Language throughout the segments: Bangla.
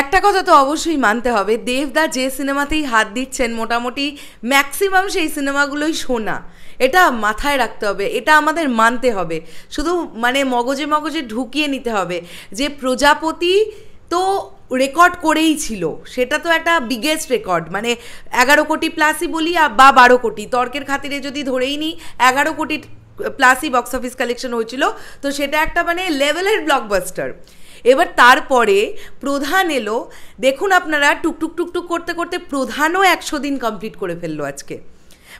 একটা কথা তো অবশ্যই মানতে হবে দেবদা যে সিনেমাতেই হাত দিচ্ছেন মোটামুটি ম্যাক্সিমাম সেই সিনেমাগুলোই শোনা এটা মাথায় রাখতে হবে এটা আমাদের মানতে হবে শুধু মানে মগজে মগজে ঢুকিয়ে নিতে হবে যে প্রজাপতি তো রেকর্ড করেই ছিল সেটা তো একটা বিগেস্ট রেকর্ড মানে এগারো কোটি প্লাসই বলি বা বারো কোটি তর্কের খাতিরে যদি ধরেই নিই এগারো কোটি প্লাসই বক্স অফিস কালেকশন হয়েছিল তো সেটা একটা মানে লেভেলের ব্লকবাস্টার এবার তারপরে প্রধান এলো দেখুন আপনারা টুকটুক টুকটুক করতে করতে প্রধানও একশো দিন কমপ্লিট করে ফেললো আজকে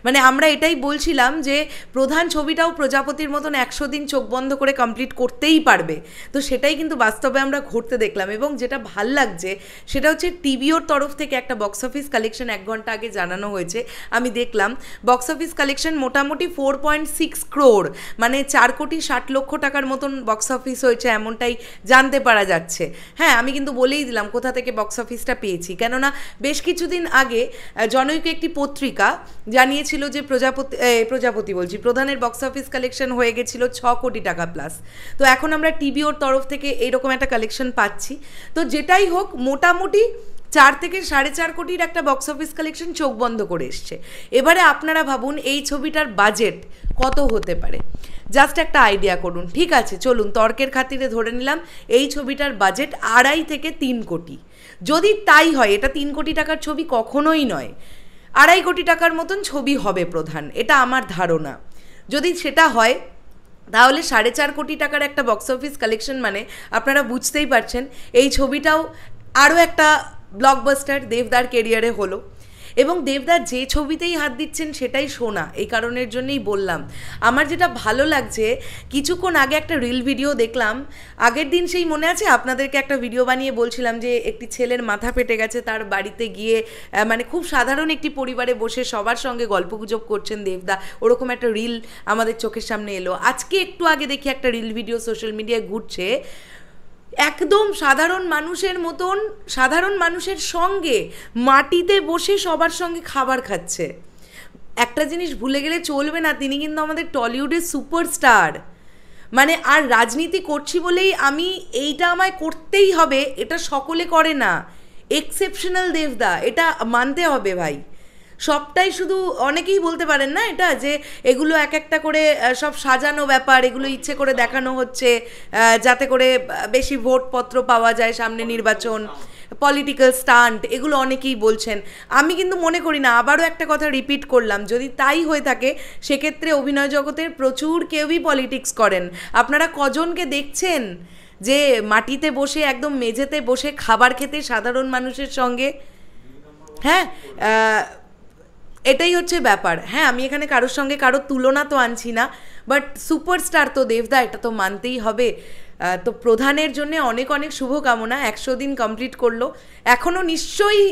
মানে আমরা এটাই বলছিলাম যে প্রধান ছবিটাও প্রজাপতির মতন একশো দিন চোখ বন্ধ করে কমপ্লিট করতেই পারবে তো সেটাই কিন্তু বাস্তবে আমরা ঘটতে দেখলাম এবং যেটা ভাল লাগছে সেটা হচ্ছে টিভিওর তরফ থেকে একটা বক্স অফিস কালেকশন এক ঘন্টা আগে জানানো হয়েছে আমি দেখলাম বক্স অফিস কালেকশন মোটামুটি ফোর পয়েন্ট সিক্স ক্রোর মানে চার কোটি ষাট লক্ষ টাকার মতন বক্স অফিস হয়েছে এমনটাই জানতে পারা যাচ্ছে হ্যাঁ আমি কিন্তু বলেই দিলাম কোথা থেকে বক্স অফিসটা পেয়েছি কেননা বেশ কিছুদিন আগে জনৈক একটি পত্রিকা জানিয়ে জানিয়েছিল যে প্রজাপতি প্রজাপতি বলছি প্রধানের বক্স অফিস কালেকশন হয়ে গেছিলো ছ কোটি টাকা প্লাস তো এখন আমরা টিভিওর তরফ থেকে এইরকম একটা কালেকশন পাচ্ছি তো যেটাই হোক মোটামুটি চার থেকে সাড়ে চার কোটির একটা বক্স অফিস কালেকশন চোখ বন্ধ করে এসছে এবারে আপনারা ভাবুন এই ছবিটার বাজেট কত হতে পারে জাস্ট একটা আইডিয়া করুন ঠিক আছে চলুন তর্কের খাতিরে ধরে নিলাম এই ছবিটার বাজেট আড়াই থেকে তিন কোটি যদি তাই হয় এটা তিন কোটি টাকার ছবি কখনোই নয় আড়াই কোটি টাকার মতন ছবি হবে প্রধান এটা আমার ধারণা যদি সেটা হয় তাহলে সাড়ে চার কোটি টাকার একটা বক্স অফিস কালেকশন মানে আপনারা বুঝতেই পারছেন এই ছবিটাও আরও একটা ব্লকবাস্টার দেবদার কেরিয়ারে হলো এবং দেবদা যে ছবিতেই হাত দিচ্ছেন সেটাই শোনা এই কারণের জন্যই বললাম আমার যেটা ভালো লাগছে কিছুক্ষণ আগে একটা রিল ভিডিও দেখলাম আগের দিন সেই মনে আছে আপনাদেরকে একটা ভিডিও বানিয়ে বলছিলাম যে একটি ছেলের মাথা ফেটে গেছে তার বাড়িতে গিয়ে মানে খুব সাধারণ একটি পরিবারে বসে সবার সঙ্গে গল্পগুজব করছেন দেবদা ওরকম একটা রিল আমাদের চোখের সামনে এলো আজকে একটু আগে দেখি একটা রিল ভিডিও সোশ্যাল মিডিয়ায় ঘুরছে একদম সাধারণ মানুষের মতন সাধারণ মানুষের সঙ্গে মাটিতে বসে সবার সঙ্গে খাবার খাচ্ছে একটা জিনিস ভুলে গেলে চলবে না তিনি কিন্তু আমাদের টলিউডের সুপারস্টার মানে আর রাজনীতি করছি বলেই আমি এইটা আমায় করতেই হবে এটা সকলে করে না এক্সেপশনাল দেবদা এটা মানতে হবে ভাই সবটাই শুধু অনেকেই বলতে পারেন না এটা যে এগুলো এক একটা করে সব সাজানো ব্যাপার এগুলো ইচ্ছে করে দেখানো হচ্ছে যাতে করে বেশি ভোটপত্র পাওয়া যায় সামনে নির্বাচন পলিটিক্যাল স্টান্ট এগুলো অনেকেই বলছেন আমি কিন্তু মনে করি না আবারও একটা কথা রিপিট করলাম যদি তাই হয়ে থাকে সেক্ষেত্রে অভিনয় জগতের প্রচুর কেউই পলিটিক্স করেন আপনারা কজনকে দেখছেন যে মাটিতে বসে একদম মেঝেতে বসে খাবার খেতে সাধারণ মানুষের সঙ্গে হ্যাঁ এটাই হচ্ছে ব্যাপার হ্যাঁ আমি এখানে কারোর সঙ্গে কারোর তুলনা তো আনছি না বাট সুপারস্টার তো দেবদা এটা তো মানতেই হবে তো প্রধানের জন্য অনেক অনেক শুভকামনা একশো দিন কমপ্লিট করলো এখনও নিশ্চয়ই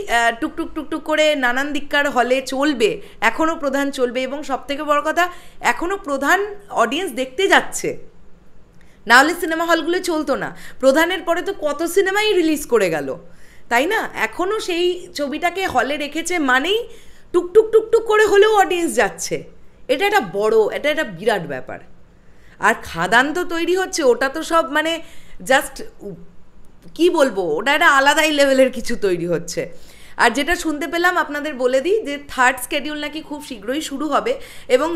টুকটুক টুকটুক করে নানান দিককার হলে চলবে এখনও প্রধান চলবে এবং সবথেকে বড় কথা এখনও প্রধান অডিয়েন্স দেখতে যাচ্ছে নাহলে সিনেমা হলগুলো চলতো না প্রধানের পরে তো কত সিনেমাই রিলিজ করে গেল তাই না এখনও সেই ছবিটাকে হলে রেখেছে মানেই টুকটুক টুকটুক করে হলেও অডিয়েন্স যাচ্ছে এটা একটা বড় এটা একটা বিরাট ব্যাপার আর খাদান তো তৈরি হচ্ছে ওটা তো সব মানে জাস্ট কি বলবো ওটা একটা আলাদাই লেভেলের কিছু তৈরি হচ্ছে আর যেটা শুনতে পেলাম আপনাদের বলে দিই যে থার্ড স্কেডিউল নাকি খুব শীঘ্রই শুরু হবে এবং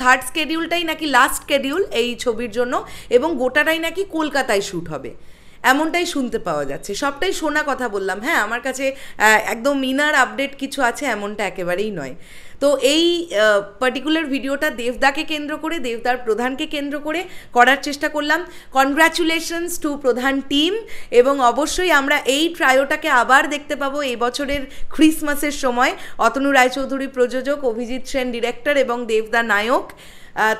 থার্ড স্কেডিউলটাই নাকি লাস্ট স্কেডিউল এই ছবির জন্য এবং গোটাটাই নাকি কলকাতায় শ্যুট হবে এমনটাই শুনতে পাওয়া যাচ্ছে সবটাই শোনা কথা বললাম হ্যাঁ আমার কাছে একদম মিনার আপডেট কিছু আছে এমনটা একেবারেই নয় তো এই পার্টিকুলার ভিডিওটা দেবদাকে কেন্দ্র করে দেবদার প্রধানকে কেন্দ্র করে করার চেষ্টা করলাম কনগ্রাচুলেশনস টু প্রধান টিম এবং অবশ্যই আমরা এই ট্রায়োটাকে আবার দেখতে পাবো এই বছরের ক্রিসমাসের সময় অতনু রায়চৌধুরী প্রযোজক অভিজিৎ সেন ডিরেক্টর এবং দেবদা নায়ক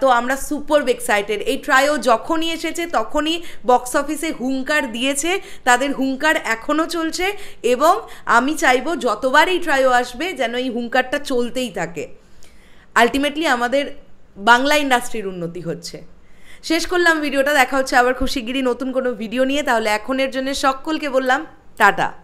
তো আমরা সুপার এক্সাইটেড এই ট্রায়ও যখনই এসেছে তখনই বক্স অফিসে হুঙ্কার দিয়েছে তাদের হুঙ্কার এখনও চলছে এবং আমি চাইবো যতবার এই ট্রায়ও আসবে যেন এই হুঙ্কারটা চলতেই থাকে আলটিমেটলি আমাদের বাংলা ইন্ডাস্ট্রির উন্নতি হচ্ছে শেষ করলাম ভিডিওটা দেখা হচ্ছে আবার খুশিগিরি নতুন কোনো ভিডিও নিয়ে তাহলে এখনের জন্য সকলকে বললাম টাটা